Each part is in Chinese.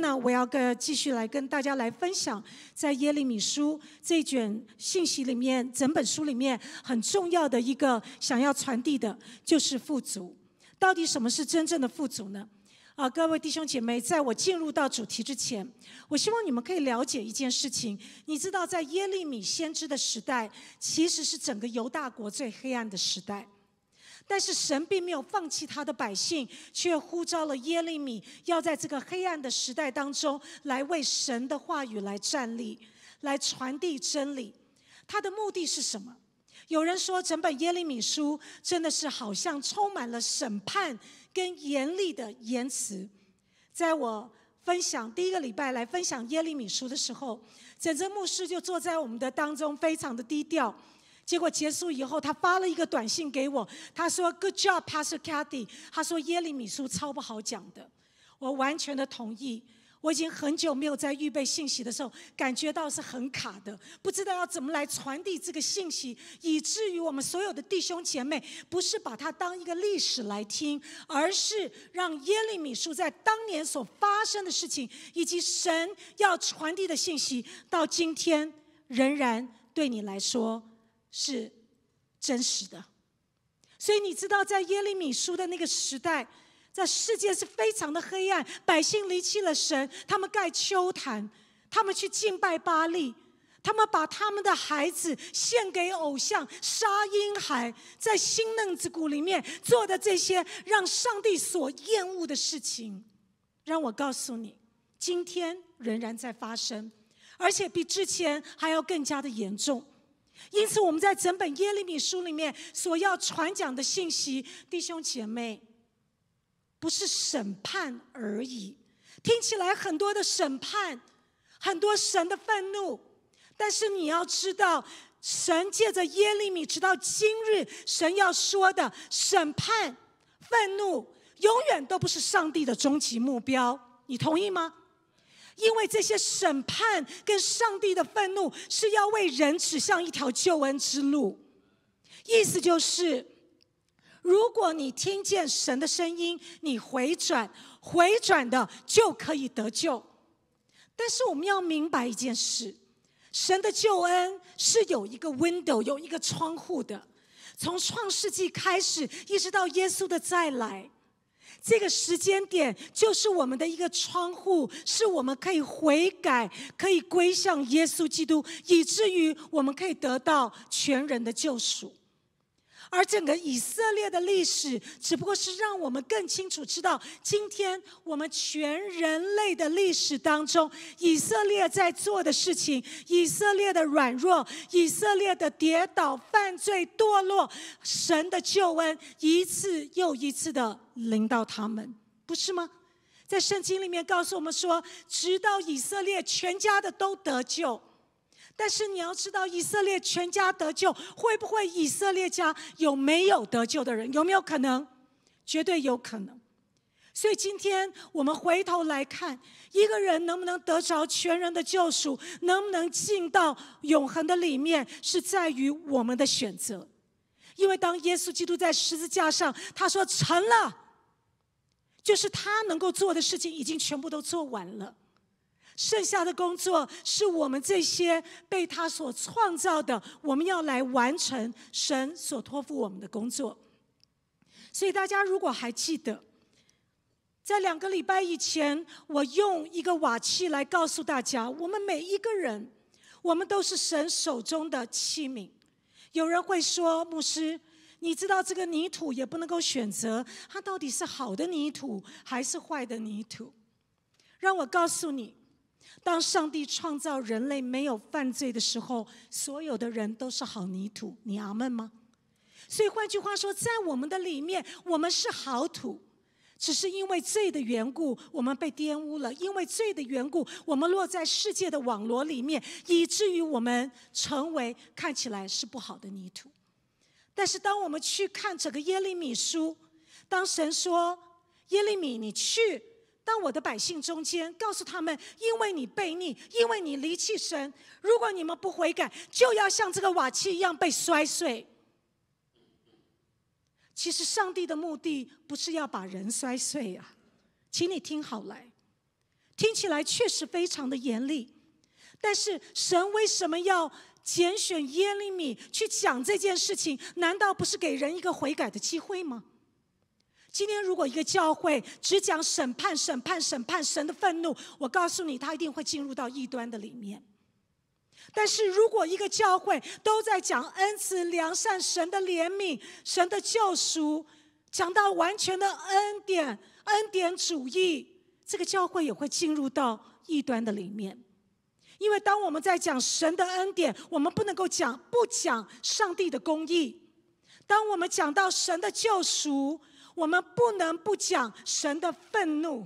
那我要跟继续来跟大家来分享，在耶利米书这卷信息里面，整本书里面很重要的一个想要传递的就是富足。到底什么是真正的富足呢？啊，各位弟兄姐妹，在我进入到主题之前，我希望你们可以了解一件事情。你知道，在耶利米先知的时代，其实是整个犹大国最黑暗的时代。但是神并没有放弃他的百姓，却呼召了耶利米，要在这个黑暗的时代当中来为神的话语来站立，来传递真理。他的目的是什么？有人说，整本耶利米书真的是好像充满了审判跟严厉的言辞。在我分享第一个礼拜来分享耶利米书的时候，整个牧师就坐在我们的当中，非常的低调。结果结束以后，他发了一个短信给我，他说：“Good job, Pastor Cady。”他说：“耶利米书超不好讲的，我完全的同意。我已经很久没有在预备信息的时候感觉到是很卡的，不知道要怎么来传递这个信息，以至于我们所有的弟兄姐妹不是把它当一个历史来听，而是让耶利米书在当年所发生的事情以及神要传递的信息，到今天仍然对你来说。”是真实的，所以你知道，在耶利米书的那个时代，在世界是非常的黑暗，百姓离弃了神，他们盖丘坛，他们去敬拜巴利。他们把他们的孩子献给偶像，杀婴孩，在新嫩子谷里面做的这些让上帝所厌恶的事情，让我告诉你，今天仍然在发生，而且比之前还要更加的严重。因此，我们在整本耶利米书里面所要传讲的信息，弟兄姐妹，不是审判而已。听起来很多的审判，很多神的愤怒，但是你要知道，神借着耶利米直到今日，神要说的审判、愤怒，永远都不是上帝的终极目标。你同意吗？因为这些审判跟上帝的愤怒是要为人指向一条救恩之路，意思就是，如果你听见神的声音，你回转、回转的就可以得救。但是我们要明白一件事：神的救恩是有一个 window、有一个窗户的，从创世纪开始一直到耶稣的再来。这个时间点就是我们的一个窗户，是我们可以悔改、可以归向耶稣基督，以至于我们可以得到全人的救赎。而整个以色列的历史，只不过是让我们更清楚知道，今天我们全人类的历史当中，以色列在做的事情，以色列的软弱，以色列的跌倒、犯罪、堕落，神的救恩一次又一次的临到他们，不是吗？在圣经里面告诉我们说，直到以色列全家的都得救。但是你要知道，以色列全家得救，会不会以色列家有没有得救的人？有没有可能？绝对有可能。所以今天我们回头来看，一个人能不能得着全人的救赎，能不能进到永恒的里面，是在于我们的选择。因为当耶稣基督在十字架上，他说成了，就是他能够做的事情已经全部都做完了。剩下的工作是我们这些被他所创造的，我们要来完成神所托付我们的工作。所以大家如果还记得，在两个礼拜以前，我用一个瓦器来告诉大家，我们每一个人，我们都是神手中的器皿。有人会说，牧师，你知道这个泥土也不能够选择，它到底是好的泥土还是坏的泥土？让我告诉你。当上帝创造人类没有犯罪的时候，所有的人都是好泥土。你阿门吗？所以换句话说，在我们的里面，我们是好土，只是因为罪的缘故，我们被玷污了；因为罪的缘故，我们落在世界的网络里面，以至于我们成为看起来是不好的泥土。但是，当我们去看整个耶利米书，当神说：“耶利米，你去。”当我的百姓中间告诉他们，因为你悖逆，因为你离弃神，如果你们不悔改，就要像这个瓦器一样被摔碎。其实上帝的目的不是要把人摔碎啊，请你听好来，听起来确实非常的严厉，但是神为什么要拣选耶利米去讲这件事情？难道不是给人一个悔改的机会吗？今天如果一个教会只讲审判、审判、审判、神的愤怒，我告诉你，他一定会进入到异端的里面。但是如果一个教会都在讲恩慈、良善、神的怜悯、神的救赎，讲到完全的恩典、恩典主义，这个教会也会进入到异端的里面。因为当我们在讲神的恩典，我们不能够讲不讲上帝的公义；当我们讲到神的救赎，我们不能不讲神的愤怒，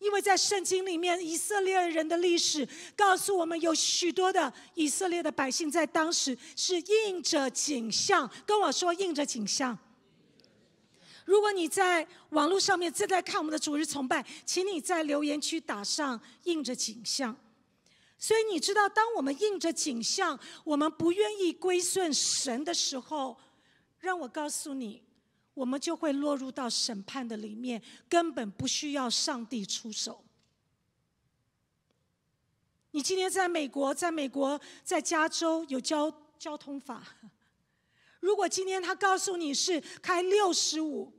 因为在圣经里面，以色列人的历史告诉我们，有许多的以色列的百姓在当时是印着景象。跟我说，印着景象。如果你在网络上面正在看我们的主日崇拜，请你在留言区打上“印着景象”。所以你知道，当我们印着景象，我们不愿意归顺神的时候，让我告诉你。我们就会落入到审判的里面，根本不需要上帝出手。你今天在美国，在美国，在加州有交交通法，如果今天他告诉你是开六十五，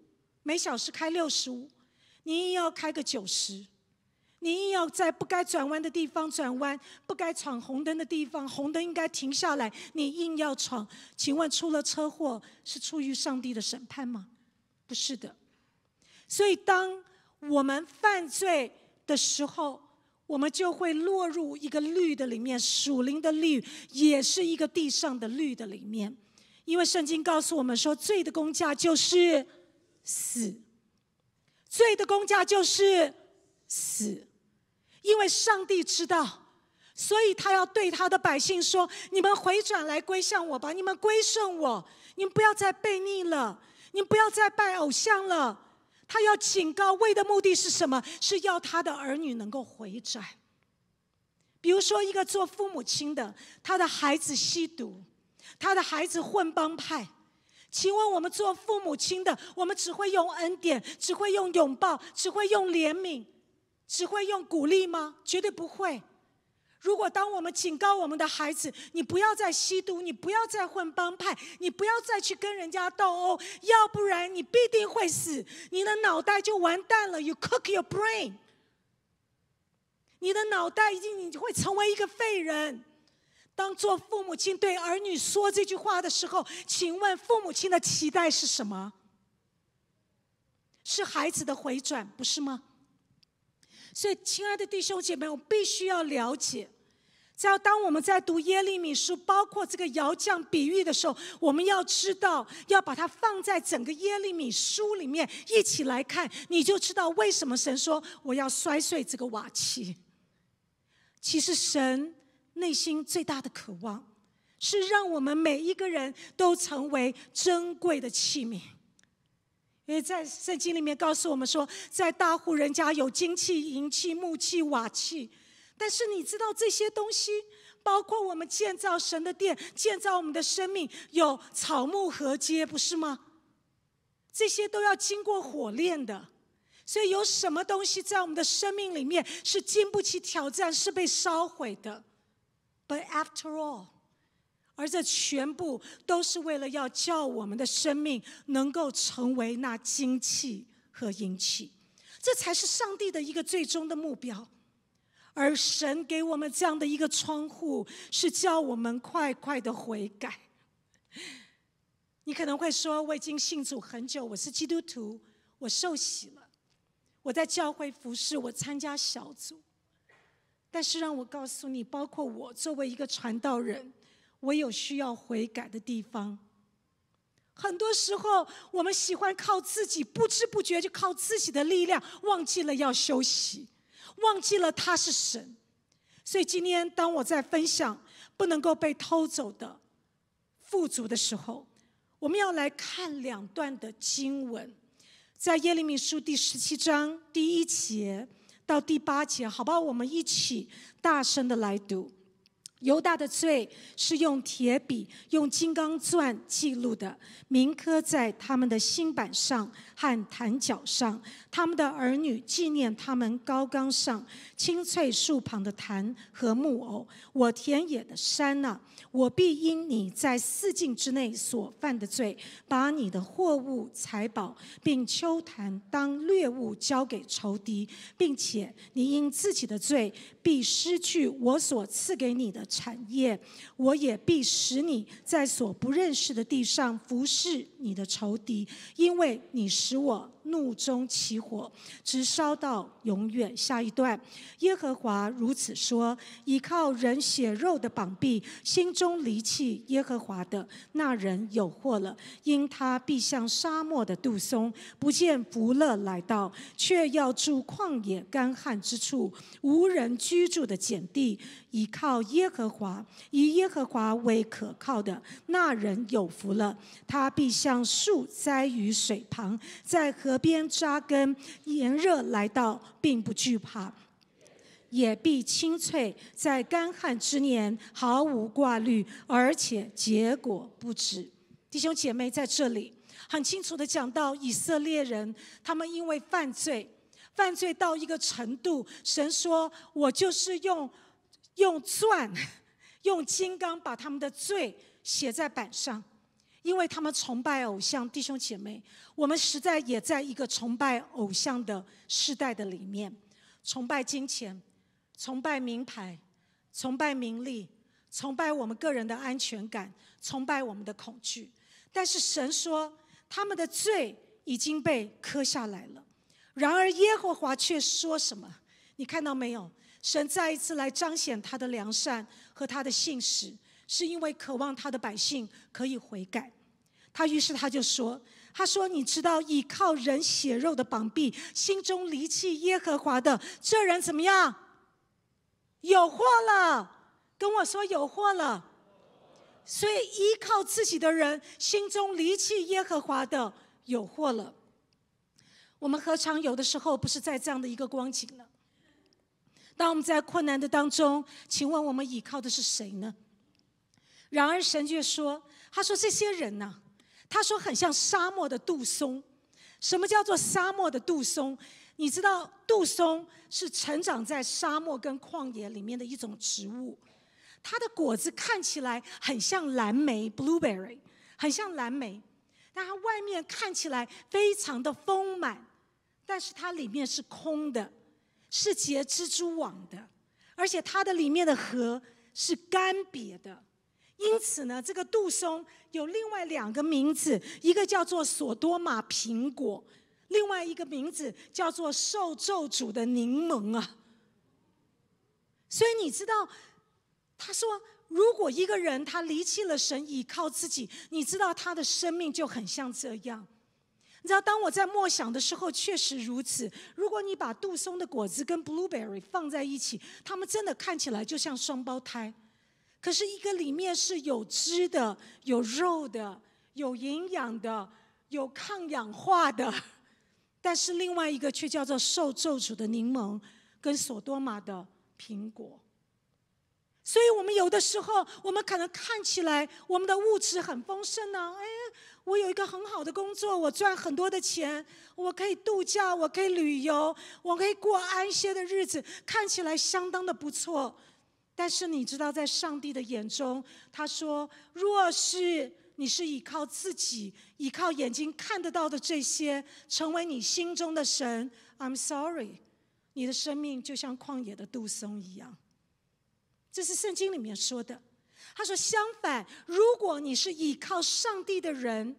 每小时开六十五，你也要开个九十。你硬要在不该转弯的地方转弯，不该闯红灯的地方，红灯应该停下来，你硬要闯。请问出了车祸是出于上帝的审判吗？不是的。所以当我们犯罪的时候，我们就会落入一个绿的里面，属灵的绿也是一个地上的绿的里面。因为圣经告诉我们说，罪的公价就是死，罪的公价就是死。因为上帝知道，所以他要对他的百姓说：“你们回转来归向我吧，你们归顺我，你们不要再悖逆了，你们不要再拜偶像了。”他要警告，为的目的是什么？是要他的儿女能够回转。比如说，一个做父母亲的，他的孩子吸毒，他的孩子混帮派，请问我们做父母亲的，我们只会用恩典，只会用拥抱，只会用怜悯。只会用鼓励吗？绝对不会。如果当我们警告我们的孩子：“你不要再吸毒，你不要再混帮派，你不要再去跟人家斗殴，要不然你必定会死，你的脑袋就完蛋了。”You cook your brain。你的脑袋已经你会成为一个废人。当做父母亲对儿女说这句话的时候，请问父母亲的期待是什么？是孩子的回转，不是吗？所以，亲爱的弟兄姐妹，我必须要了解。只要当我们在读耶利米书，包括这个摇将比喻的时候，我们要知道，要把它放在整个耶利米书里面一起来看，你就知道为什么神说我要摔碎这个瓦器。其实，神内心最大的渴望，是让我们每一个人都成为珍贵的器皿。因为在圣经里面告诉我们说，在大户人家有金器、银器、木器、瓦器，但是你知道这些东西，包括我们建造神的殿、建造我们的生命，有草木合接，不是吗？这些都要经过火炼的，所以有什么东西在我们的生命里面是经不起挑战，是被烧毁的？But after all. 而这全部都是为了要叫我们的生命能够成为那精气和阴气，这才是上帝的一个最终的目标。而神给我们这样的一个窗户，是叫我们快快的悔改。你可能会说，我已经信主很久，我是基督徒，我受洗了，我在教会服侍，我参加小组。但是让我告诉你，包括我作为一个传道人。我有需要悔改的地方。很多时候，我们喜欢靠自己，不知不觉就靠自己的力量，忘记了要休息，忘记了他是神。所以今天，当我在分享不能够被偷走的富足的时候，我们要来看两段的经文，在耶利米书第十七章第一节到第八节，好不好？我们一起大声的来读。犹大的罪是用铁笔、用金刚钻记录的，铭刻在他们的心板上和坛角上。他们的儿女纪念他们高岗上青翠树旁的坛和木偶。我田野的山啊，我必因你在四境之内所犯的罪，把你的货物、财宝，并秋坛当掠物交给仇敌，并且你因自己的罪，必失去我所赐给你的。产业，我也必使你在所不认识的地上服侍你的仇敌，因为你使我怒中起火，直烧到永远。下一段，耶和华如此说：倚靠人血肉的膀臂，心中离弃耶和华的那人有祸了，因他必像沙漠的杜松，不见福乐来到，却要住旷野干旱之处，无人居住的简地。倚靠耶和华，以耶和华为可靠的那人有福了。他必像树栽于水旁，在河边扎根，炎热来到并不惧怕，也必清脆，在干旱之年毫无挂虑，而且结果不止。弟兄姐妹在这里很清楚的讲到以色列人，他们因为犯罪，犯罪到一个程度，神说：“我就是用。”用钻，用金刚把他们的罪写在板上，因为他们崇拜偶像，弟兄姐妹，我们实在也在一个崇拜偶像的世代的里面，崇拜金钱，崇拜名牌，崇拜名利，崇拜我们个人的安全感，崇拜我们的恐惧。但是神说，他们的罪已经被刻下来了。然而耶和华却说什么？你看到没有？神再一次来彰显他的良善和他的信实，是因为渴望他的百姓可以悔改。他于是他就说：“他说，你知道倚靠人血肉的膀臂，心中离弃耶和华的这人怎么样？有祸了！跟我说有祸了。所以依靠自己的人，心中离弃耶和华的，有祸了。我们何尝有的时候不是在这样的一个光景呢？”当我们在困难的当中，请问我们倚靠的是谁呢？然而神却说：“他说这些人呢，他说很像沙漠的杜松。什么叫做沙漠的杜松？你知道杜松是成长在沙漠跟旷野里面的一种植物，它的果子看起来很像蓝莓 （blueberry），很像蓝莓，但它外面看起来非常的丰满，但是它里面是空的。”是结蜘蛛网的，而且它的里面的核是干瘪的，因此呢，这个杜松有另外两个名字，一个叫做索多玛苹果，另外一个名字叫做受咒诅的柠檬啊。所以你知道，他说，如果一个人他离弃了神，倚靠自己，你知道他的生命就很像这样。你知道，当我在默想的时候，确实如此。如果你把杜松的果子跟 blueberry 放在一起，它们真的看起来就像双胞胎。可是，一个里面是有汁的、有肉的、有营养的、有抗氧化的；但是，另外一个却叫做受咒诅的柠檬，跟索多玛的苹果。所以我们有的时候，我们可能看起来我们的物质很丰盛呢，哎。我有一个很好的工作，我赚很多的钱，我可以度假，我可以旅游，我可以过安歇的日子，看起来相当的不错。但是你知道，在上帝的眼中，他说：“若是你是依靠自己，依靠眼睛看得到的这些，成为你心中的神，I'm sorry，你的生命就像旷野的杜松一样。”这是圣经里面说的。他说：“相反，如果你是倚靠上帝的人，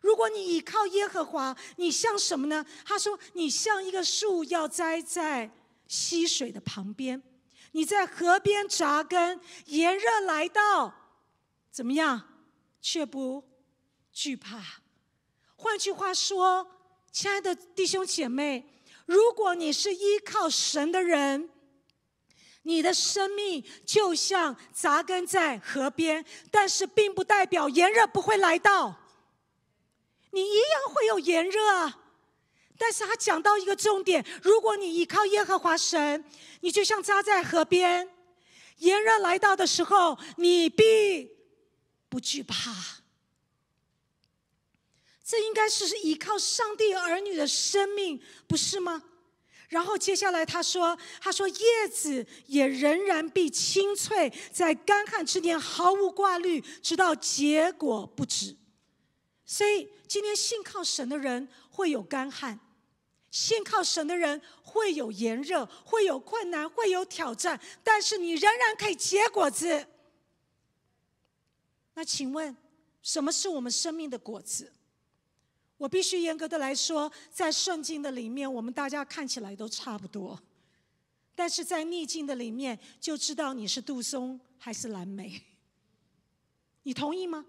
如果你倚靠耶和华，你像什么呢？”他说：“你像一个树，要栽在溪水的旁边，你在河边扎根。炎热来到，怎么样？却不惧怕。换句话说，亲爱的弟兄姐妹，如果你是依靠神的人。”你的生命就像扎根在河边，但是并不代表炎热不会来到，你一样会有炎热。但是他讲到一个重点：如果你依靠耶和华神，你就像扎在河边，炎热来到的时候，你并不惧怕。这应该是依靠上帝儿女的生命，不是吗？然后接下来他说：“他说叶子也仍然必清脆，在干旱之年毫无挂虑，直到结果不止。所以今天信靠神的人会有干旱，信靠神的人会有炎热，会有困难，会有挑战，但是你仍然可以结果子。那请问，什么是我们生命的果子？”我必须严格的来说，在顺境的里面，我们大家看起来都差不多，但是在逆境的里面，就知道你是杜松还是蓝莓。你同意吗？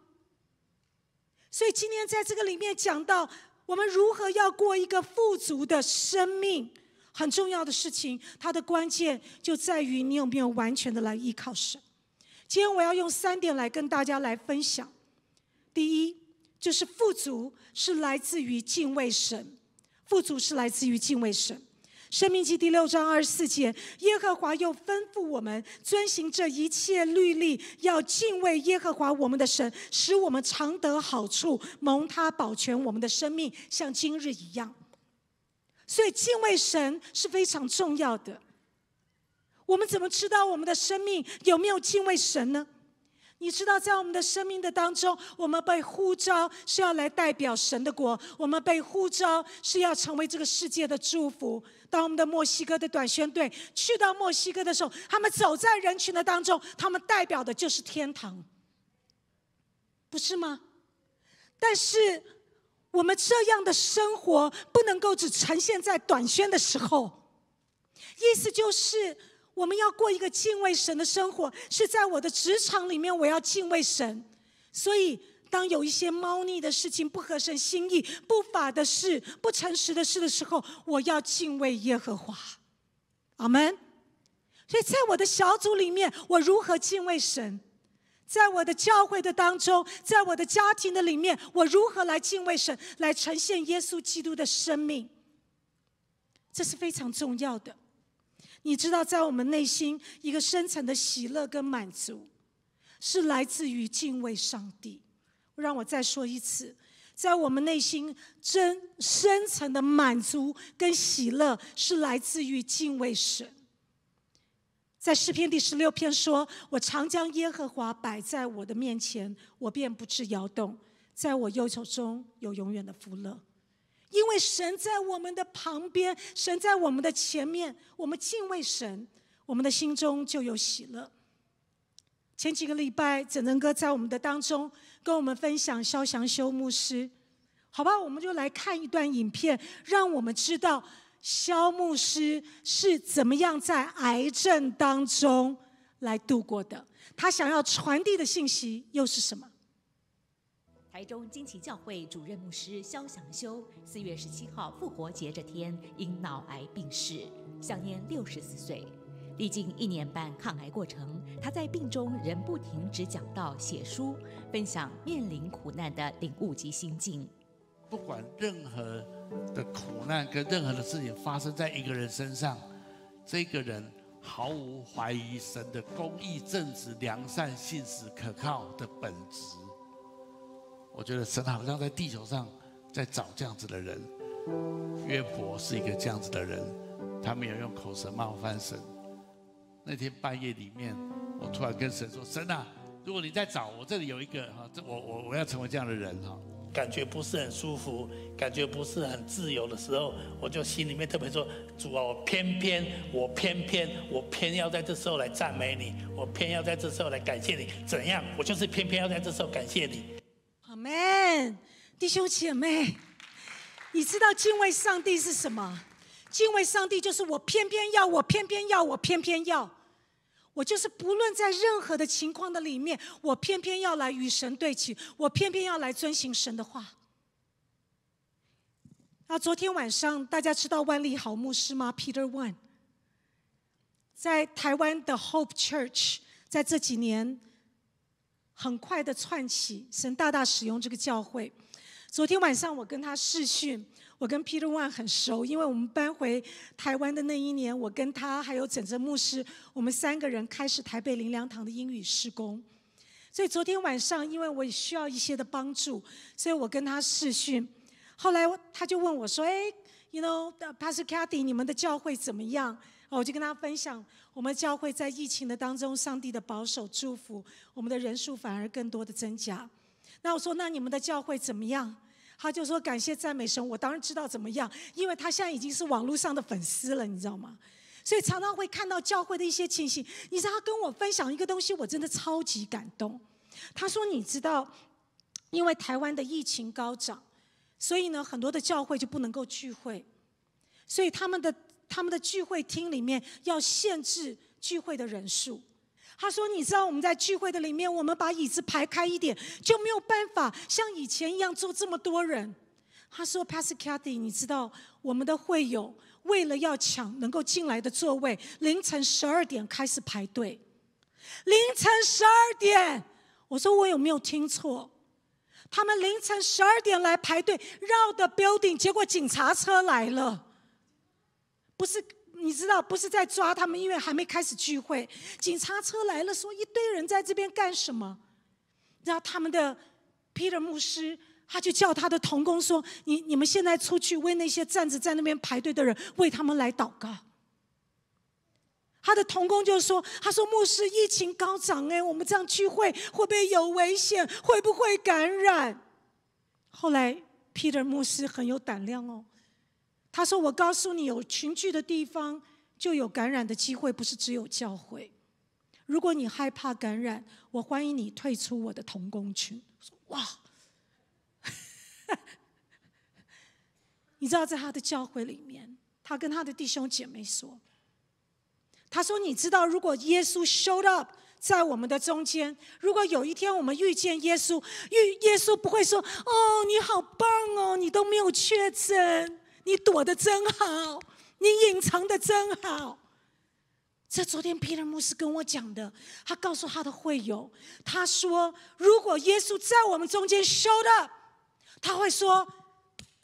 所以今天在这个里面讲到，我们如何要过一个富足的生命，很重要的事情，它的关键就在于你有没有完全的来依靠神。今天我要用三点来跟大家来分享。第一。就是富足是来自于敬畏神，富足是来自于敬畏神。生命记第六章二十四节，耶和华又吩咐我们遵行这一切律例，要敬畏耶和华我们的神，使我们常得好处，蒙他保全我们的生命，像今日一样。所以敬畏神是非常重要的。我们怎么知道我们的生命有没有敬畏神呢？你知道，在我们的生命的当中，我们被呼召是要来代表神的国；我们被呼召是要成为这个世界的祝福。当我们的墨西哥的短宣队去到墨西哥的时候，他们走在人群的当中，他们代表的就是天堂，不是吗？但是我们这样的生活不能够只呈现在短宣的时候，意思就是。我们要过一个敬畏神的生活，是在我的职场里面，我要敬畏神。所以，当有一些猫腻的事情不合神心意、不法的事、不诚实的事的时候，我要敬畏耶和华。阿门。所以在我的小组里面，我如何敬畏神？在我的教会的当中，在我的家庭的里面，我如何来敬畏神，来呈现耶稣基督的生命？这是非常重要的。你知道，在我们内心一个深层的喜乐跟满足，是来自于敬畏上帝。让我再说一次，在我们内心真深层的满足跟喜乐，是来自于敬畏神。在诗篇第十六篇说：“我常将耶和华摆在我的面前，我便不致摇动；在我忧愁中有永远的福乐。”因为神在我们的旁边，神在我们的前面，我们敬畏神，我们的心中就有喜乐。前几个礼拜，整能哥在我们的当中跟我们分享肖祥修牧师，好吧，我们就来看一段影片，让我们知道肖牧师是怎么样在癌症当中来度过的，他想要传递的信息又是什么？台中金奇教会主任牧师肖祥修，四月十七号复活节这天因脑癌病逝，享年六十四岁。历经一年半抗癌过程，他在病中仍不停止讲道、写书，分享面临苦难的领悟及心境。不管任何的苦难跟任何的事情发生在一个人身上，这个人毫无怀疑神的公义、正直、良善、信实、可靠的本职。我觉得神好像在地球上在找这样子的人，约伯是一个这样子的人，他没有用口舌冒犯神。那天半夜里面，我突然跟神说：“神呐，如果你在找我，这里有一个哈，这我我我要成为这样的人哈。感觉不是很舒服，感觉不是很自由的时候，我就心里面特别说：主啊，我偏偏我偏偏我偏要在这时候来赞美你，我偏要在这时候来感谢你。怎样？我就是偏偏要在这时候感谢你。”们弟兄姐妹，你知道敬畏上帝是什么？敬畏上帝就是我偏偏要，我偏偏要，我偏偏要，我就是不论在任何的情况的里面，我偏偏要来与神对齐，我偏偏要来遵循神的话。那昨天晚上大家知道万利好牧师吗？Peter One，在台湾的 Hope Church，在这几年。很快的串起，神大大使用这个教会。昨天晚上我跟他试训，我跟 Peter One 很熟，因为我们搬回台湾的那一年，我跟他还有整整牧师，我们三个人开始台北林良堂的英语施工。所以昨天晚上，因为我也需要一些的帮助，所以我跟他试训。后来他就问我说：“哎，You know Pastor Cathy，你们的教会怎么样？”我就跟他分享。我们教会在疫情的当中，上帝的保守祝福，我们的人数反而更多的增加。那我说，那你们的教会怎么样？他就说感谢赞美神，我当然知道怎么样，因为他现在已经是网络上的粉丝了，你知道吗？所以常常会看到教会的一些情形。你知道他跟我分享一个东西，我真的超级感动。他说你知道，因为台湾的疫情高涨，所以呢很多的教会就不能够聚会，所以他们的。他们的聚会厅里面要限制聚会的人数。他说：“你知道我们在聚会的里面，我们把椅子排开一点就没有办法像以前一样坐这么多人。”他说 p a s c a d y 你知道我们的会友为了要抢能够进来的座位，凌晨十二点开始排队。凌晨十二点，我说我有没有听错？他们凌晨十二点来排队绕的 building，结果警察车来了。”不是，你知道，不是在抓他们，因为还没开始聚会，警察车来了，说一堆人在这边干什么？然后他们的 Peter 牧师，他就叫他的童工说：“你你们现在出去为那些站着在那边排队的人，为他们来祷告。”他的童工就说：“他说，牧师，疫情高涨，哎，我们这样聚会会不会有危险？会不会感染？”后来 Peter 牧师很有胆量哦。他说：“我告诉你，有群聚的地方就有感染的机会，不是只有教会。如果你害怕感染，我欢迎你退出我的同工群。”说：“哇，你知道，在他的教会里面，他跟他的弟兄姐妹说，他说：你知道，如果耶稣 showed up 在我们的中间，如果有一天我们遇见耶稣，遇耶稣不会说：哦，你好棒哦，你都没有确诊。”你躲得真好，你隐藏的真好。这昨天 Peter 牧师跟我讲的，他告诉他的会友，他说：“如果耶稣在我们中间 show up，他会说：‘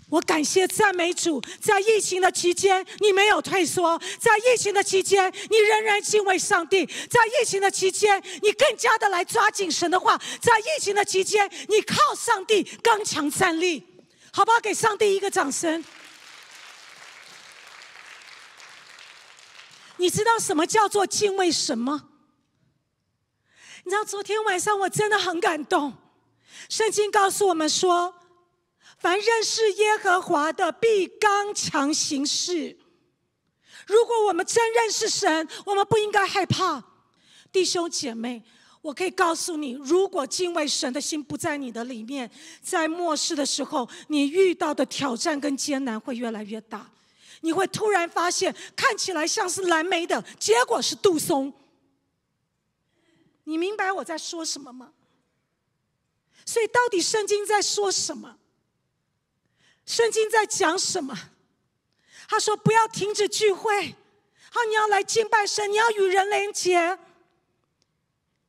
我感谢赞美主，在疫情的期间你没有退缩，在疫情的期间你仍然敬畏上帝，在疫情的期间你更加的来抓紧神的话，在疫情的期间你靠上帝刚强站立。’好不好？给上帝一个掌声。”你知道什么叫做敬畏神吗？你知道昨天晚上我真的很感动。圣经告诉我们说：“凡认识耶和华的，必刚强行事。”如果我们真认识神，我们不应该害怕，弟兄姐妹。我可以告诉你，如果敬畏神的心不在你的里面，在末世的时候，你遇到的挑战跟艰难会越来越大。你会突然发现，看起来像是蓝莓的结果是杜松。你明白我在说什么吗？所以，到底圣经在说什么？圣经在讲什么？他说：“不要停止聚会，好，你要来敬拜神，你要与人连结。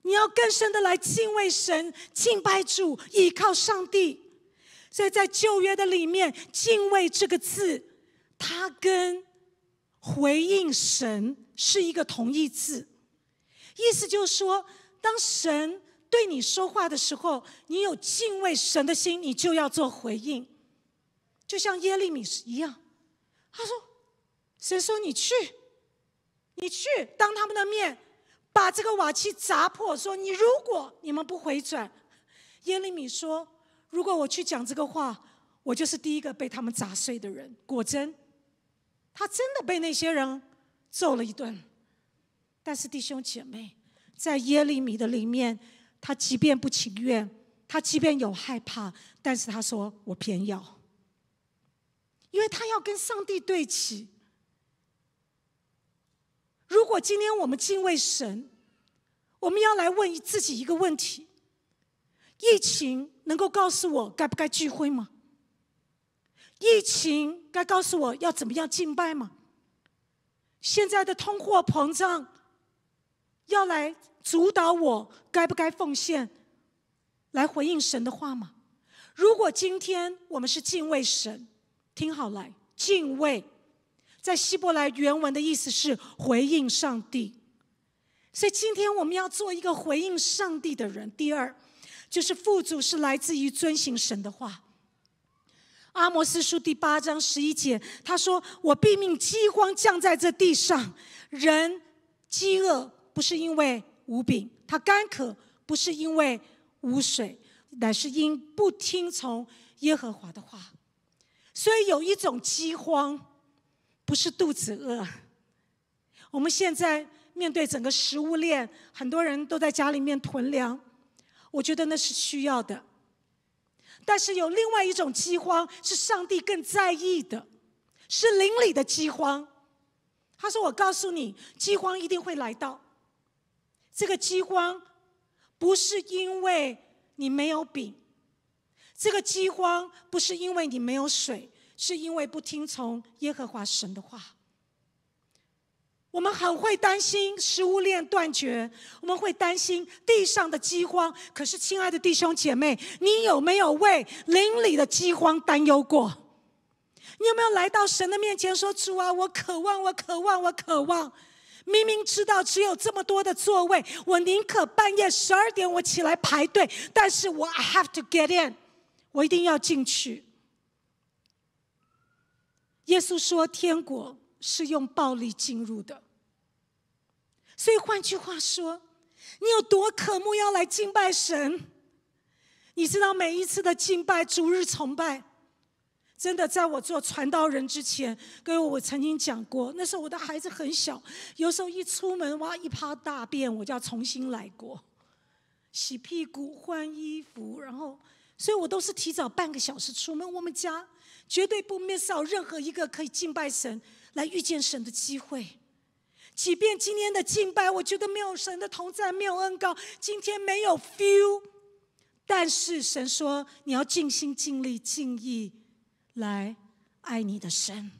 你要更深的来敬畏神、敬拜主、依靠上帝。”所以在旧约的里面，“敬畏”这个字。它跟回应神是一个同义字，意思就是说，当神对你说话的时候，你有敬畏神的心，你就要做回应，就像耶利米一样。他说：“神说你去，你去当他们的面把这个瓦器砸破，说你如果你们不回转。”耶利米说：“如果我去讲这个话，我就是第一个被他们砸碎的人。”果真。他真的被那些人揍了一顿，但是弟兄姐妹，在耶利米的里面，他即便不情愿，他即便有害怕，但是他说：“我偏要，因为他要跟上帝对齐。”如果今天我们敬畏神，我们要来问自己一个问题：疫情能够告诉我该不该聚会吗？疫情该告诉我要怎么样敬拜吗？现在的通货膨胀要来主导我该不该奉献？来回应神的话吗？如果今天我们是敬畏神，听好来敬畏，在希伯来原文的意思是回应上帝。所以今天我们要做一个回应上帝的人。第二，就是富足是来自于遵行神的话。阿摩斯书第八章十一节，他说：“我必命饥荒降在这地上，人饥饿不是因为无饼，他干渴不是因为无水，乃是因不听从耶和华的话。”所以有一种饥荒，不是肚子饿。我们现在面对整个食物链，很多人都在家里面囤粮，我觉得那是需要的。但是有另外一种饥荒是上帝更在意的，是邻里的饥荒。他说：“我告诉你，饥荒一定会来到。这个饥荒不是因为你没有饼，这个饥荒不是因为你没有水，是因为不听从耶和华神的话。”我们很会担心食物链断绝，我们会担心地上的饥荒。可是，亲爱的弟兄姐妹，你有没有为邻里的饥荒担忧过？你有没有来到神的面前说：“主啊，我渴望，我渴望，我渴望！”明明知道只有这么多的座位，我宁可半夜十二点我起来排队，但是我 I have to get in，我一定要进去。耶稣说：“天国是用暴力进入的。”所以换句话说，你有多渴慕要来敬拜神？你知道每一次的敬拜、逐日崇拜，真的，在我做传道人之前，各位我曾经讲过，那时候我的孩子很小，有时候一出门哇一趴大便，我就要重新来过，洗屁股、换衣服，然后，所以我都是提早半个小时出门。我们家绝对不缺少任何一个可以敬拜神、来遇见神的机会。即便今天的敬拜，我觉得没有神的同在，没有恩高，今天没有 feel。但是神说，你要尽心、尽力、尽意来爱你的神。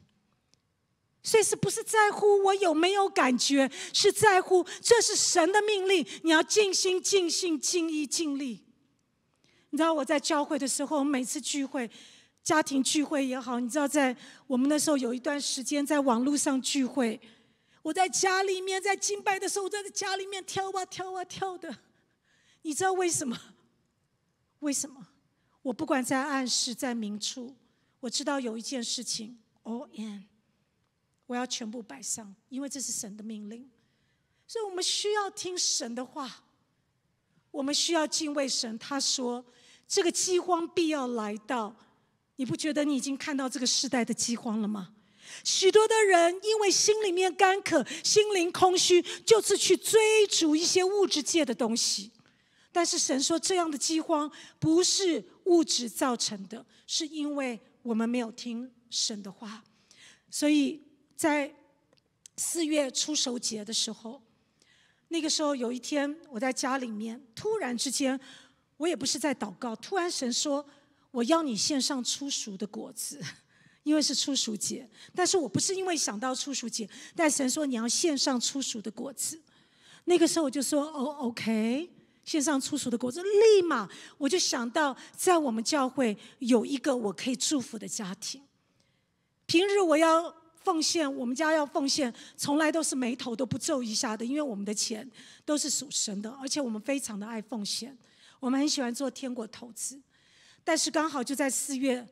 所以是不是在乎我有没有感觉，是在乎这是神的命令，你要尽心、尽心、尽意、尽力。你知道我在教会的时候，每次聚会，家庭聚会也好，你知道在我们那时候有一段时间在网络上聚会。我在家里面在敬拜的时候，我在家里面跳啊跳啊跳的，你知道为什么？为什么？我不管在暗室在明处，我知道有一件事情 all in，我要全部摆上，因为这是神的命令，所以我们需要听神的话，我们需要敬畏神。他说这个饥荒必要来到，你不觉得你已经看到这个时代的饥荒了吗？许多的人因为心里面干渴、心灵空虚，就是去追逐一些物质界的东西。但是神说，这样的饥荒不是物质造成的，是因为我们没有听神的话。所以在四月初熟节的时候，那个时候有一天我在家里面，突然之间，我也不是在祷告。突然神说：“我要你献上初熟的果子。”因为是初熟节，但是我不是因为想到初熟节，但神说你要献上初熟的果子。那个时候我就说，哦，OK，献上初熟的果子。立马我就想到，在我们教会有一个我可以祝福的家庭。平日我要奉献，我们家要奉献，从来都是眉头都不皱一下的，因为我们的钱都是属神的，而且我们非常的爱奉献，我们很喜欢做天国投资。但是刚好就在四月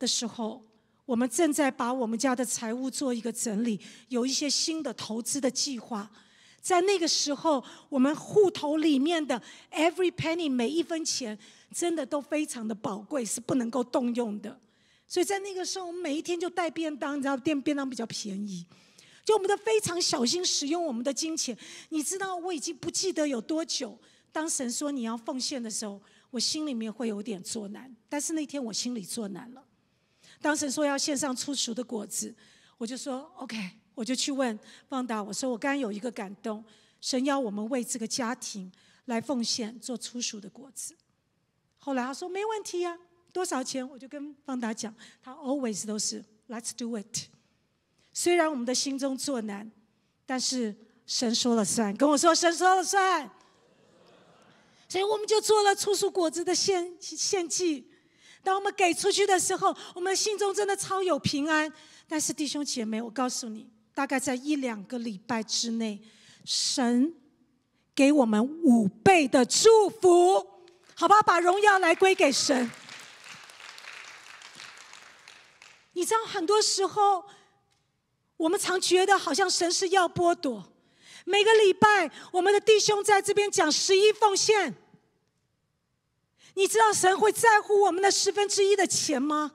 的时候。我们正在把我们家的财务做一个整理，有一些新的投资的计划。在那个时候，我们户头里面的 every penny 每一分钱真的都非常的宝贵，是不能够动用的。所以在那个时候，我们每一天就带便当，你知道，便便当比较便宜，就我们都非常小心使用我们的金钱。你知道，我已经不记得有多久，当神说你要奉献的时候，我心里面会有点作难。但是那天我心里作难了。当神说要献上出熟的果子，我就说 OK，我就去问方达，我说我刚有一个感动，神要我们为这个家庭来奉献做出熟的果子。后来他说没问题呀，多少钱？我就跟方达讲，他 always 都是 Let's do it。虽然我们的心中做难，但是神说了算，跟我说神说了算，所以我们就做了出熟果子的献献祭。当我们给出去的时候，我们心中真的超有平安。但是弟兄姐妹，我告诉你，大概在一两个礼拜之内，神给我们五倍的祝福，好吧？把荣耀来归给神。你知道，很多时候我们常觉得好像神是要剥夺。每个礼拜，我们的弟兄在这边讲十一奉献。你知道神会在乎我们的十分之一的钱吗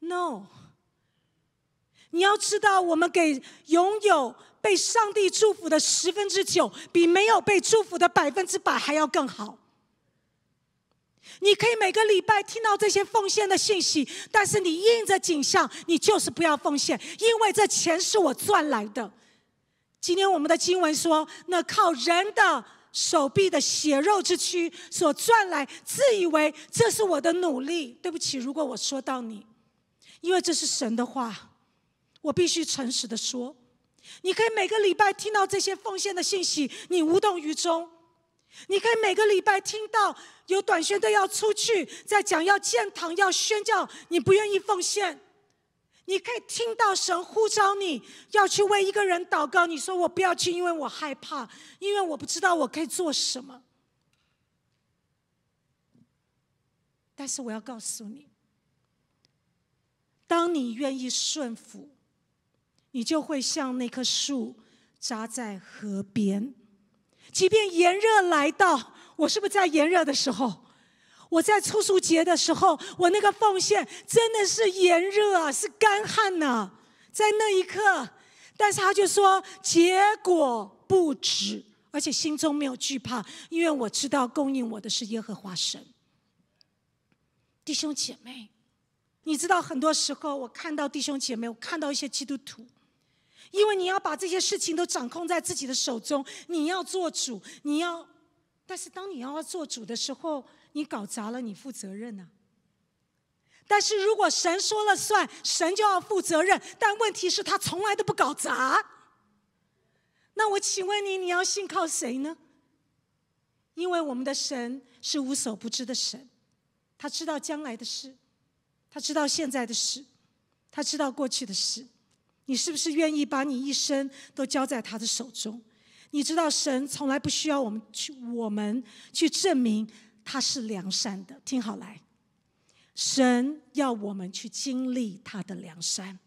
？No。你要知道，我们给拥有被上帝祝福的十分之九，比没有被祝福的百分之百还要更好。你可以每个礼拜听到这些奉献的信息，但是你硬着景象，你就是不要奉献，因为这钱是我赚来的。今天我们的经文说，那靠人的。手臂的血肉之躯所赚来，自以为这是我的努力。对不起，如果我说到你，因为这是神的话，我必须诚实的说。你可以每个礼拜听到这些奉献的信息，你无动于衷；你可以每个礼拜听到有短宣队要出去，在讲要建堂要宣教，你不愿意奉献。你可以听到神呼召你要去为一个人祷告，你说我不要去，因为我害怕，因为我不知道我可以做什么。但是我要告诉你，当你愿意顺服，你就会像那棵树扎在河边，即便炎热来到，我是不是在炎热的时候？我在初书节的时候，我那个奉献真的是炎热啊，是干旱呐，在那一刻，但是他就说，结果不止，而且心中没有惧怕，因为我知道供应我的是耶和华神。弟兄姐妹，你知道，很多时候我看到弟兄姐妹，我看到一些基督徒，因为你要把这些事情都掌控在自己的手中，你要做主，你要，但是当你要做主的时候。你搞砸了，你负责任呐。但是如果神说了算，神就要负责任。但问题是，他从来都不搞砸。那我请问你，你要信靠谁呢？因为我们的神是无所不知的神，他知道将来的事，他知道现在的事，他知道过去的事。你是不是愿意把你一生都交在他的手中？你知道，神从来不需要我们去，我们去证明。他是良善的，听好来。神要我们去经历他的良善。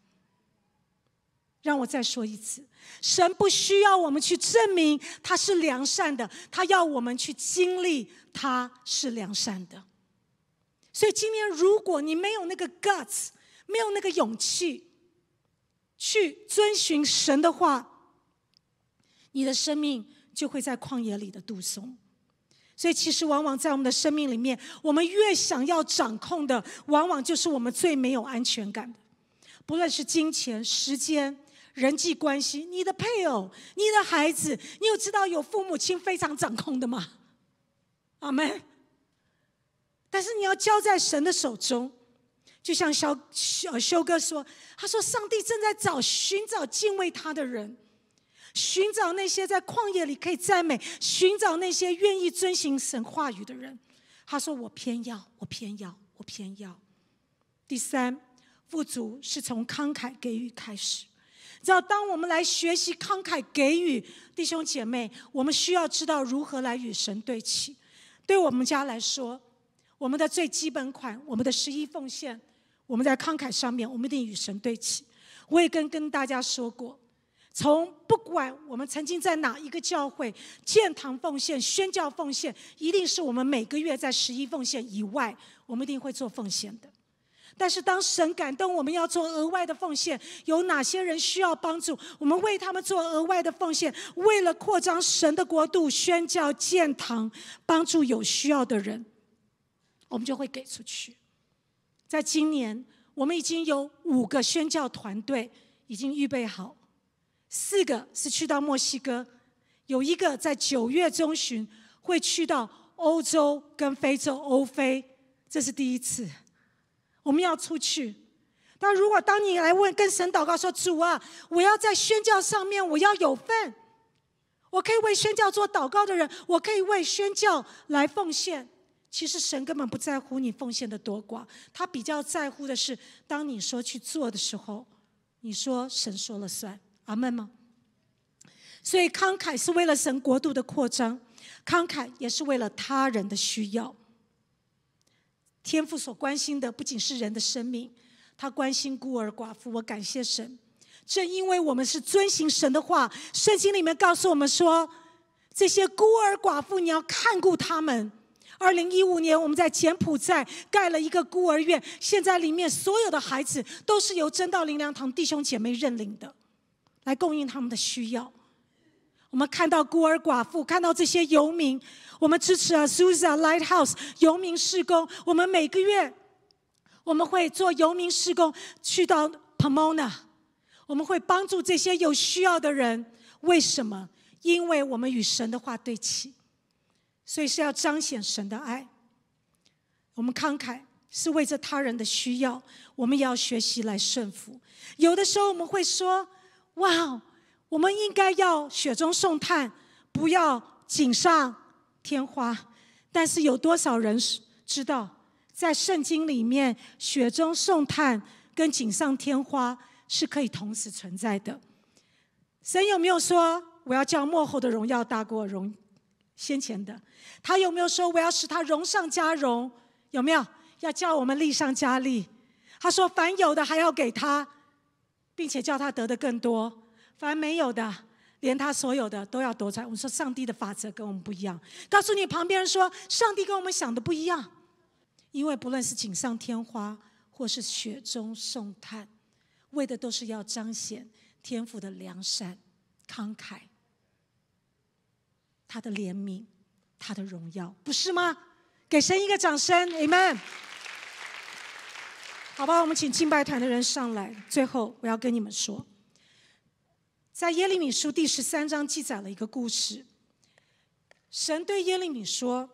让我再说一次，神不需要我们去证明他是良善的，他要我们去经历他是良善的。所以，今天，如果你没有那个 guts，没有那个勇气去遵循神的话，你的生命就会在旷野里的杜松。所以，其实往往在我们的生命里面，我们越想要掌控的，往往就是我们最没有安全感的。不论是金钱、时间、人际关系、你的配偶、你的孩子，你有知道有父母亲非常掌控的吗？阿门。但是你要交在神的手中，就像小小修哥说，他说：“上帝正在找寻找敬畏他的人。”寻找那些在旷野里可以赞美，寻找那些愿意遵循神话语的人。他说：“我偏要，我偏要，我偏要。”第三，富足是从慷慨给予开始。只要当我们来学习慷慨给予，弟兄姐妹，我们需要知道如何来与神对齐。对我们家来说，我们的最基本款，我们的十一奉献，我们在慷慨上面，我们一定与神对齐。我也跟跟大家说过。从不管我们曾经在哪一个教会建堂奉献、宣教奉献，一定是我们每个月在十一奉献以外，我们一定会做奉献的。但是当神感动，我们要做额外的奉献，有哪些人需要帮助，我们为他们做额外的奉献，为了扩张神的国度、宣教、建堂、帮助有需要的人，我们就会给出去。在今年，我们已经有五个宣教团队已经预备好。四个是去到墨西哥，有一个在九月中旬会去到欧洲跟非洲欧非，这是第一次，我们要出去。但如果当你来问跟神祷告说：“主啊，我要在宣教上面我要有份，我可以为宣教做祷告的人，我可以为宣教来奉献。”其实神根本不在乎你奉献的多寡，他比较在乎的是当你说去做的时候，你说神说了算。阿门吗？所以慷慨是为了神国度的扩张，慷慨也是为了他人的需要。天父所关心的不仅是人的生命，他关心孤儿寡妇。我感谢神，正因为我们是遵行神的话，圣经里面告诉我们说，这些孤儿寡妇你要看顾他们。二零一五年我们在柬埔寨盖了一个孤儿院，现在里面所有的孩子都是由真道灵粮堂弟兄姐妹认领的。来供应他们的需要。我们看到孤儿寡妇，看到这些游民，我们支持啊 s u s a Lighthouse 游民施工。我们每个月，我们会做游民施工，去到 Pomona，我们会帮助这些有需要的人。为什么？因为我们与神的话对齐，所以是要彰显神的爱。我们慷慨是为着他人的需要，我们也要学习来顺服。有的时候我们会说。哇，我们应该要雪中送炭，不要锦上添花。但是有多少人知道，在圣经里面，雪中送炭跟锦上添花是可以同时存在的？神有没有说我要叫幕后的荣耀大过荣先前的？他有没有说我要使他荣上加荣？有没有要叫我们力上加力？他说：“凡有的还要给他。”并且叫他得的更多，凡没有的，连他所有的都要夺走。我说，上帝的法则跟我们不一样。告诉你旁边人说，上帝跟我们想的不一样，因为不论是锦上添花或是雪中送炭，为的都是要彰显天父的良善、慷慨、他的怜悯、他的荣耀，不是吗？给神一个掌声，你们。好吧，我们请敬拜团的人上来。最后，我要跟你们说，在耶利米书第十三章记载了一个故事。神对耶利米说：“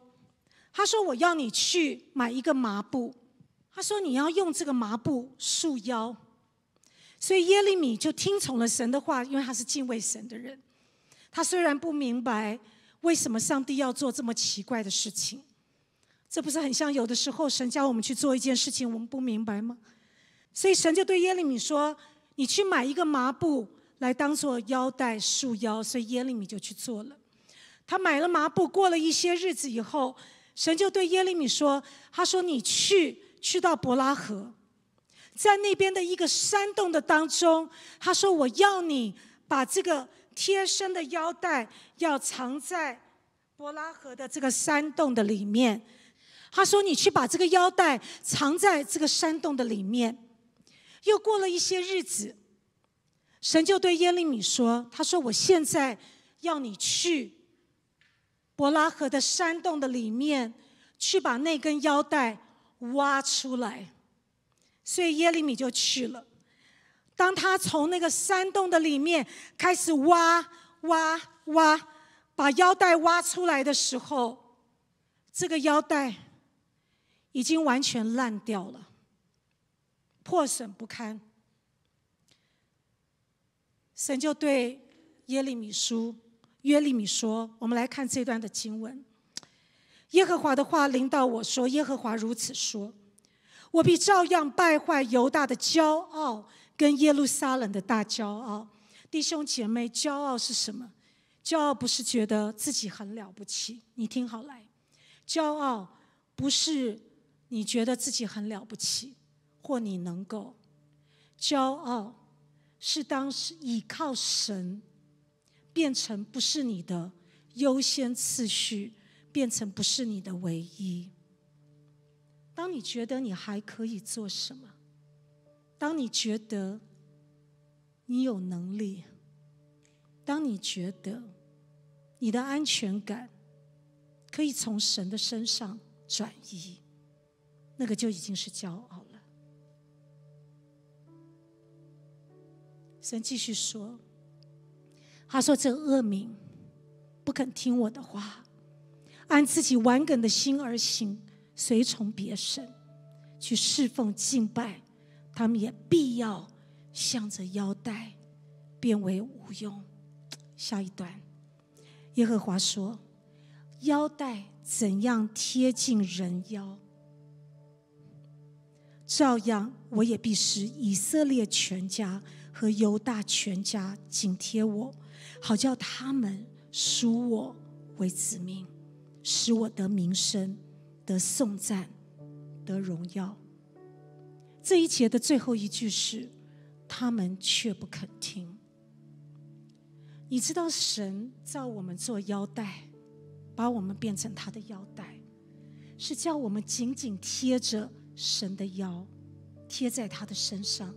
他说我要你去买一个麻布，他说你要用这个麻布束腰。”所以耶利米就听从了神的话，因为他是敬畏神的人。他虽然不明白为什么上帝要做这么奇怪的事情。这不是很像有的时候神叫我们去做一件事情，我们不明白吗？所以神就对耶利米说：“你去买一个麻布来当做腰带束腰。”所以耶利米就去做了。他买了麻布，过了一些日子以后，神就对耶利米说：“他说你去，去到伯拉河，在那边的一个山洞的当中，他说我要你把这个贴身的腰带要藏在伯拉河的这个山洞的里面。”他说：“你去把这个腰带藏在这个山洞的里面。”又过了一些日子，神就对耶利米说：“他说我现在要你去伯拉河的山洞的里面，去把那根腰带挖出来。”所以耶利米就去了。当他从那个山洞的里面开始挖挖挖，把腰带挖出来的时候，这个腰带。已经完全烂掉了，破损不堪。神就对耶利米书耶利米说：“我们来看这段的经文。耶和华的话临到我说：耶和华如此说，我必照样败坏犹大的骄傲跟耶路撒冷的大骄傲。弟兄姐妹，骄傲是什么？骄傲不是觉得自己很了不起。你听好来，骄傲不是。”你觉得自己很了不起，或你能够骄傲，是当时倚靠神，变成不是你的优先次序，变成不是你的唯一。当你觉得你还可以做什么，当你觉得你有能力，当你觉得你的安全感可以从神的身上转移。那个就已经是骄傲了。神继续说：“他说这恶名不肯听我的话，按自己完梗的心而行，随从别神去侍奉敬拜，他们也必要向着腰带变为无用。”下一段，耶和华说：“腰带怎样贴近人腰？”照样，我也必使以色列全家和犹大全家紧贴我，好叫他们属我为子民，使我得名声，得颂赞，得荣耀。这一节的最后一句是：他们却不肯听。你知道，神造我们做腰带，把我们变成他的腰带，是叫我们紧紧贴着。神的腰贴在他的身上，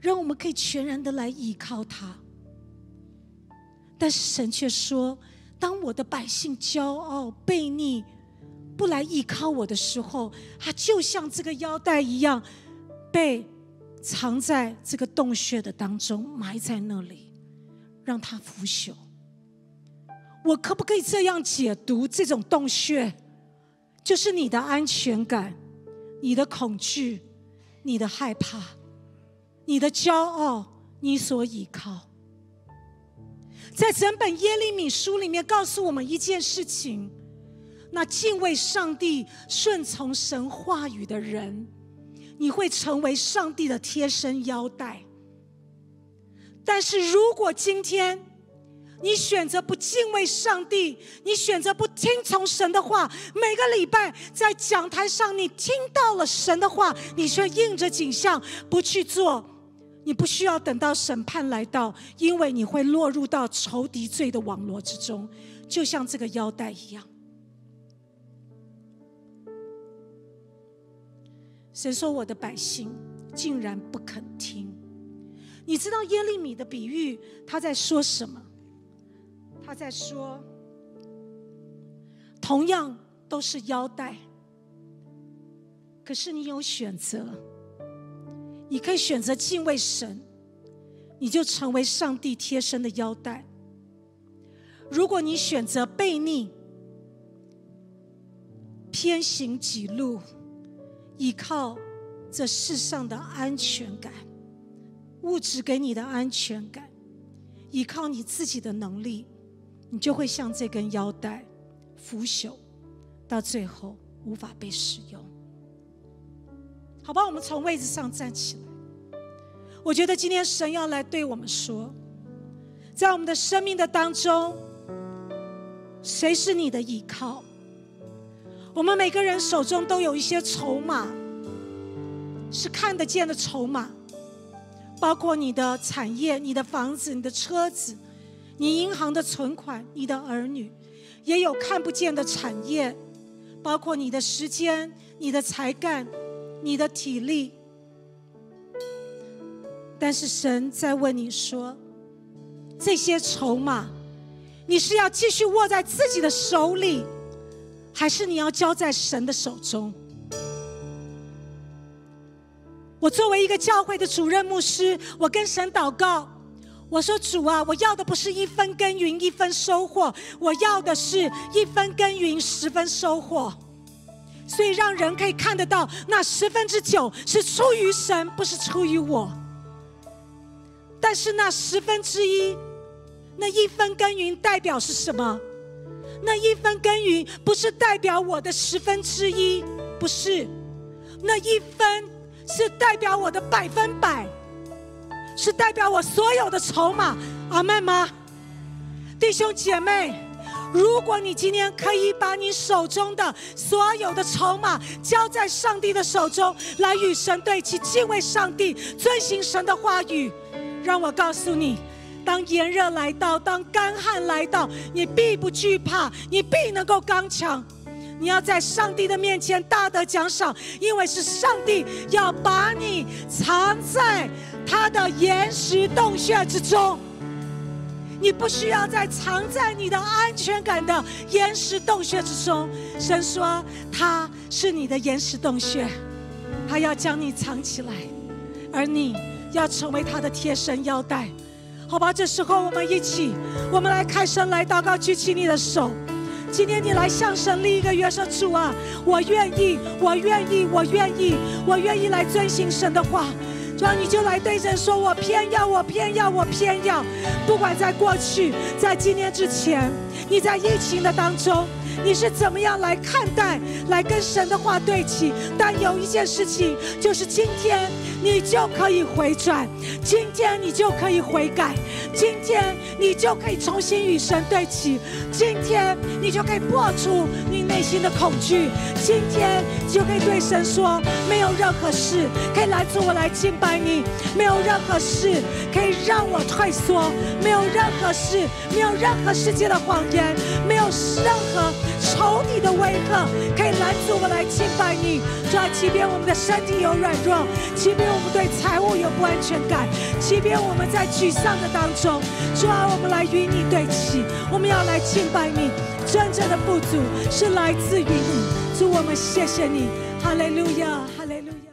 让我们可以全然的来依靠他。但是神却说：“当我的百姓骄傲、悖逆、不来依靠我的时候，他就像这个腰带一样，被藏在这个洞穴的当中，埋在那里，让它腐朽。”我可不可以这样解读？这种洞穴就是你的安全感。你的恐惧，你的害怕，你的骄傲，你所依靠，在整本耶利米书里面告诉我们一件事情：那敬畏上帝、顺从神话语的人，你会成为上帝的贴身腰带。但是如果今天，你选择不敬畏上帝，你选择不听从神的话。每个礼拜在讲台上，你听到了神的话，你却应着景象不去做。你不需要等到审判来到，因为你会落入到仇敌罪的网络之中，就像这个腰带一样。神说：“我的百姓竟然不肯听。”你知道耶利米的比喻他在说什么？他在说：“同样都是腰带，可是你有选择。你可以选择敬畏神，你就成为上帝贴身的腰带。如果你选择背逆、偏行己路，依靠这世上的安全感、物质给你的安全感，依靠你自己的能力。”你就会像这根腰带腐朽，到最后无法被使用。好吧，我们从位置上站起来。我觉得今天神要来对我们说，在我们的生命的当中，谁是你的依靠？我们每个人手中都有一些筹码，是看得见的筹码，包括你的产业、你的房子、你的车子。你银行的存款，你的儿女，也有看不见的产业，包括你的时间、你的才干、你的体力。但是神在问你说：这些筹码，你是要继续握在自己的手里，还是你要交在神的手中？我作为一个教会的主任牧师，我跟神祷告。我说：“主啊，我要的不是一分耕耘一分收获，我要的是，一分耕耘十分收获。所以让人可以看得到，那十分之九是出于神，不是出于我。但是那十分之一，那一分耕耘代表是什么？那一分耕耘不是代表我的十分之一，不是。那一分是代表我的百分百。”是代表我所有的筹码，阿妹吗？弟兄姐妹，如果你今天可以把你手中的所有的筹码交在上帝的手中，来与神对齐，敬畏上帝，遵行神的话语，让我告诉你：当炎热来到，当干旱来到，你必不惧怕，你必能够刚强。你要在上帝的面前大得奖赏，因为是上帝要把你藏在。他的岩石洞穴之中，你不需要再藏在你的安全感的岩石洞穴之中。神说他是你的岩石洞穴，他要将你藏起来，而你要成为他的贴身腰带。好吧，这时候我们一起，我们来开声来祷告，举起你的手。今天你来向神立一个约说：“主啊，我愿意，我愿意，我愿意，我愿意来遵循神的话。”然后你就来对人说：“我偏要，我偏要，我偏要，不管在过去，在今天之前，你在疫情的当中，你是怎么样来看待，来跟神的话对齐？但有一件事情，就是今天。”你就可以回转，今天你就可以悔改，今天你就可以重新与神对齐，今天你就可以破除你内心的恐惧，今天就可以对神说，没有任何事可以拦阻我来敬拜你，没有任何事可以让我退缩，没有任何事，没有任何世界的谎言，没有任何仇敌的威吓，可以拦阻我来敬拜你。主啊，即便我们的身体有软弱，即便我们对财务有不安全感，即便我们在沮丧的当中，主啊，我们来与你对齐，我们要来敬拜你。真正的富足是来自于你，主我们谢谢你，哈利路亚，哈利路亚。